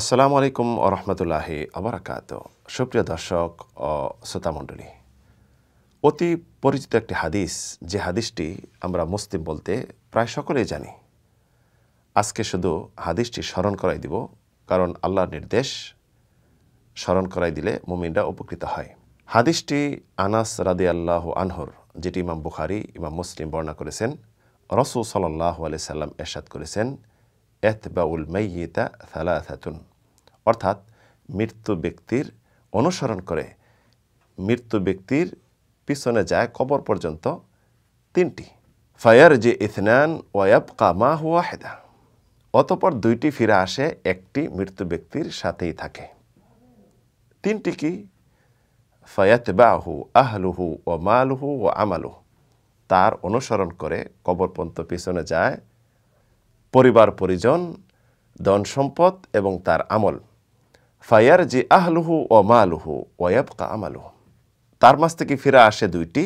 আসসালামু আলাইকুম রহমতুল্লাহি আবরাকাত সুপ্রিয় দর্শক ও শ্রোতামণ্ডলী অতি পরিচিত একটি হাদিস যে হাদিসটি আমরা মুসলিম বলতে প্রায় সকলেই জানি আজকে শুধু হাদিসটি স্মরণ করাই দিব কারণ আল্লাহর নির্দেশ স্মরণ করাই দিলে মুমিনরা উপকৃত হয় হাদিসটি আনাস রাদে আল্লাহ আনহর যেটি ইমাম বুখারি ইমাম মুসলিম বর্ণনা করেছেন রসুল সাল্লাহ আলি সাল্লাম এরশাদ করেছেন এতবাউল মাইয়িতা থালাথাতুন অর্থাৎ মৃত্যু ব্যক্তির অনুসরণ করে মৃত্যু ব্যক্তির পিছনে যায় কবর পর্যন্ত তিনটি ফায়ার যে ইথনান ওয়াব কামা হুয়াহেদা অতপর দুইটি ফিরে আসে একটি মৃত্যু ব্যক্তির সাথেই থাকে তিনটি কি বাহু আহলুহু ও মালুহু ও আমালুহ তার অনুসরণ করে কবরপন্থ পিছনে যায় পরিবার পরিজন ধন সম্পদ এবং তার আমল ফায়ার জি আহলুহু ও মালুহু কা আমালুহু তার মাছ থেকে ফিরে আসে দুইটি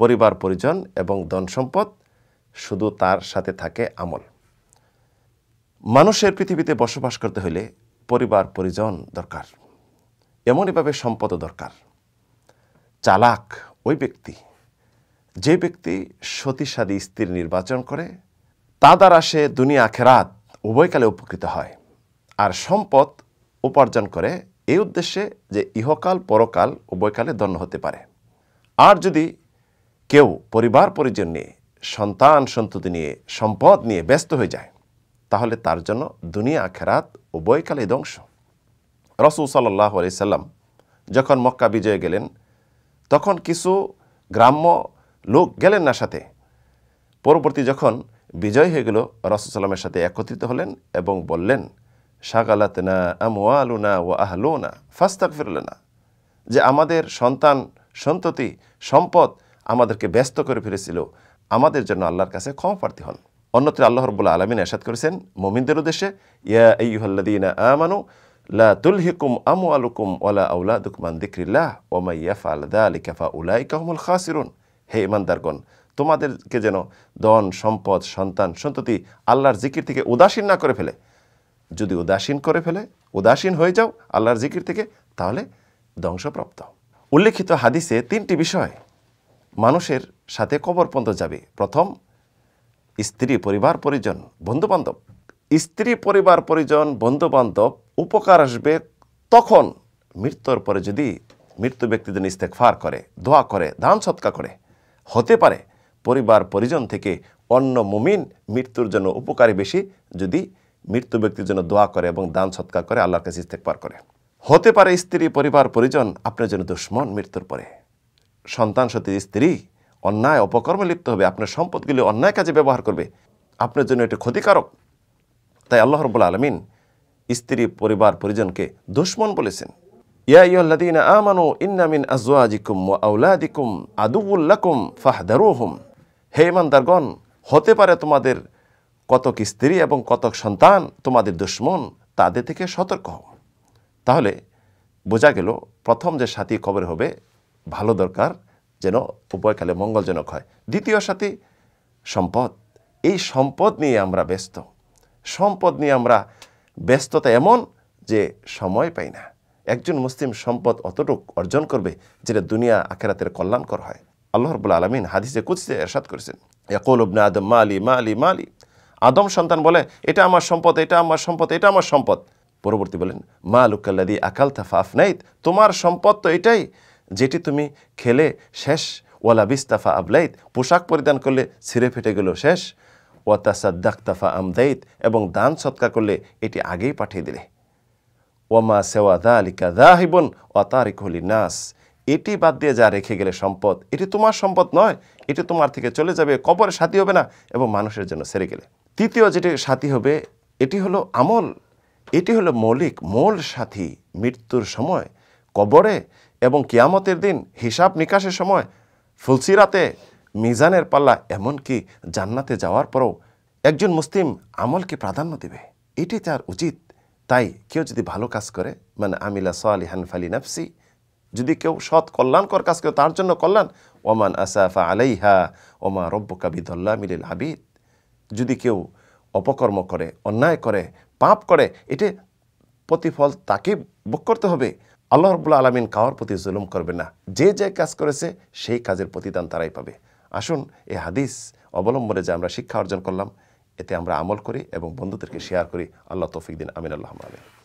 পরিবার পরিজন এবং ধন সম্পদ শুধু তার সাথে থাকে আমল মানুষের পৃথিবীতে বসবাস করতে হলে পরিবার পরিজন দরকার এমনইভাবে সম্পদ দরকার চালাক ওই ব্যক্তি যে ব্যক্তি সতীসাদী স্ত্রীর নির্বাচন করে তা দ্বারা সে দুনিয়া খেরাত উভয়কালে উপকৃত হয় আর সম্পদ উপার্জন করে এই উদ্দেশ্যে যে ইহকাল পরকাল উভয়কালে দণ্ড হতে পারে আর যদি কেউ পরিবার পরিজন নিয়ে সন্তান সন্ততি নিয়ে সম্পদ নিয়ে ব্যস্ত হয়ে যায় তাহলে তার জন্য দুনিয়া আখেরাত উভয়কালে ধ্বংস রসুল সাল্লাহ সাল্লাম যখন মক্কা বিজয়ে গেলেন তখন কিছু গ্রাম্য লোক গেলেন না সাথে পরবর্তী যখন বিজয় হয়ে গেল রাসুসাল্লামের সাথে একত্রিত হলেন এবং বললেন শাকালাতেনা আমওয়ালুনা ও না ফাস্তাক ফিরলেনা যে আমাদের সন্তান সন্ততি সম্পদ আমাদেরকে ব্যস্ত করে ফিরেছিল আমাদের জন্য আল্লাহর কাছে ক্ষমা প্রার্থী হন অন্যত্র আল্লাহর বলে আলমিন এরশাদ করেছেন মোমিনদের উদ্দেশ্যে ইয়া ইহল্লাদিনা আমানু লা তুল হিকুম আমু আলুকুম ওলা আউলা আউলাদুকুমান দিক্রিল্লাহ ওমাইয়া আলি কাফা উলাই কাহমুল খাসিরুন হে ইমানদারগণ তোমাদেরকে যেন ধন সম্পদ সন্তান সন্ততি আল্লাহর জিকির থেকে উদাসীন না করে ফেলে যদি উদাসীন করে ফেলে উদাসীন হয়ে যাও আল্লাহর জিকির থেকে তাহলে ধ্বংসপ্রাপ্ত উল্লেখিত হাদিসে তিনটি বিষয় মানুষের সাথে কবর পর্যন্ত যাবে প্রথম স্ত্রী পরিবার পরিজন বন্ধুবান্ধব স্ত্রী পরিবার পরিজন বন্ধুবান্ধব উপকার আসবে তখন মৃত্যুর পরে যদি মৃত্যু ব্যক্তিদের ইস্তেকফার করে দোয়া করে দান সৎকা করে হতে পারে পরিবার পরিজন থেকে অন্য মুমিন মৃত্যুর জন্য উপকারী বেশি যদি মৃত্যু ব্যক্তির জন্য দোয়া করে এবং দান সৎকার করে আল্লাহর কাছে পার করে হতে পারে স্ত্রী পরিবার পরিজন আপনার জন্য দুশ্মন মৃত্যুর পরে সন্তান সতী স্ত্রী অন্যায় অপকর্মে লিপ্ত হবে আপনার সম্পদগুলি অন্যায় কাজে ব্যবহার করবে আপনার জন্য এটা ক্ষতিকারক তাই আল্লাহ রবুল আলমিন স্ত্রী পরিবার পরিজনকে দুশ্মন বলেছেন ইয়া আমানু ইন্নামিন আজওয়াজিকুম আউলাদিকুম আদুউল্লাকুম ফাহদারুহুম হে ইমানদারগণ হতে পারে তোমাদের কতক স্ত্রী এবং কতক সন্তান তোমাদের দুশ্মন তাদের থেকে সতর্ক হও তাহলে বোঝা গেল প্রথম যে সাথী খবর হবে ভালো দরকার যেন উভয়কালে মঙ্গলজনক হয় দ্বিতীয় সাথী সম্পদ এই সম্পদ নিয়ে আমরা ব্যস্ত সম্পদ নিয়ে আমরা ব্যস্ততা এমন যে সময় পাই না একজন মুসলিম সম্পদ অতটুক অর্জন করবে যেটা দুনিয়া আখেরাতের কল্যাণকর হয় আল্লাহ রবুল আলমিন হাদিসে কুচতে এরশাদ করেছেন ইয়াকুল উবনা আদম মালি মালি মালি আদম সন্তান বলে এটা আমার সম্পদ এটা আমার সম্পদ এটা আমার সম্পদ পরবর্তী বলেন মা লুকাল্লাদি আকাল তাফা তোমার সম্পদ তো এটাই যেটি তুমি খেলে শেষ ওয়ালা বিস্তাফা আবলাইত পোশাক পরিধান করলে ছিঁড়ে ফেটে গেল শেষ ওয়াতাসাদ্দাক্তাফা আমদাইত এবং দান সৎকা করলে এটি আগেই পাঠিয়ে দিলে মা সেওয়া দা আলিকা তারিক হলি নাস এটি বাদ দিয়ে যা রেখে গেলে সম্পদ এটি তোমার সম্পদ নয় এটি তোমার থেকে চলে যাবে কবরে সাথী হবে না এবং মানুষের জন্য সেরে গেলে তৃতীয় যেটি সাথী হবে এটি হলো আমল এটি হলো মৌলিক মূল সাথী মৃত্যুর সময় কবরে এবং কিয়ামতের দিন হিসাব নিকাশের সময় ফুলসিরাতে মিজানের পাল্লা এমনকি জান্নাতে যাওয়ার পরেও একজন মুসলিম আমলকে প্রাধান্য দেবে এটি তার উচিত তাই কেউ যদি ভালো কাজ করে মানে আমিলা সোয়ালি হানফালি নাফসি যদি কেউ সৎ কল্যাণকর কাজ কেউ তার জন্য কল্যাণ ওমান আসাফা আলাইহা ওমা রব্য বিদল্লা মিলিল আবিদ যদি কেউ অপকর্ম করে অন্যায় করে পাপ করে এটি প্রতিফল তাকে ভোগ করতে হবে আল্লাহ রবুল্লা আলমিন কাওয়ার প্রতি জুলুম করবে না যে যে কাজ করেছে সেই কাজের প্রতিদান তারাই পাবে আসুন এ হাদিস অবলম্বনে যে আমরা শিক্ষা অর্জন করলাম এতে আমরা আমল করি এবং বন্ধুদেরকে শেয়ার করি আল্লাহ তৌফিক দিন আমিন আল্লাহ আলম